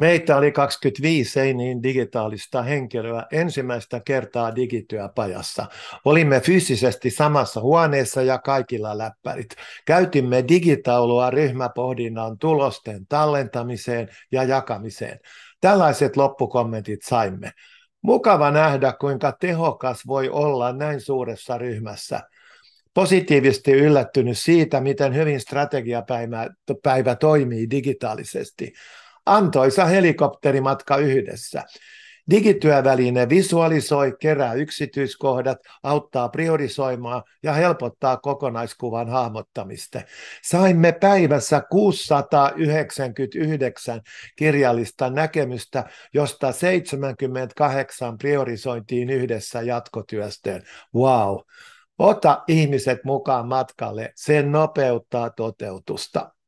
Meitä oli 25 ei niin digitaalista henkilöä ensimmäistä kertaa digityöpajassa. Olimme fyysisesti samassa huoneessa ja kaikilla läppärit. Käytimme digitaulua ryhmäpohdinnan tulosten tallentamiseen ja jakamiseen. Tällaiset loppukommentit saimme. Mukava nähdä, kuinka tehokas voi olla näin suuressa ryhmässä positiivisesti yllättynyt siitä, miten hyvin strategiapäivä päivä toimii digitaalisesti antoisa helikopterimatka yhdessä. Digityöväline visualisoi, kerää yksityiskohdat, auttaa priorisoimaan ja helpottaa kokonaiskuvan hahmottamista. Saimme päivässä 699 kirjallista näkemystä, josta 78 priorisointiin yhdessä jatkotyöstöön. Wow! Ota ihmiset mukaan matkalle, se nopeuttaa toteutusta.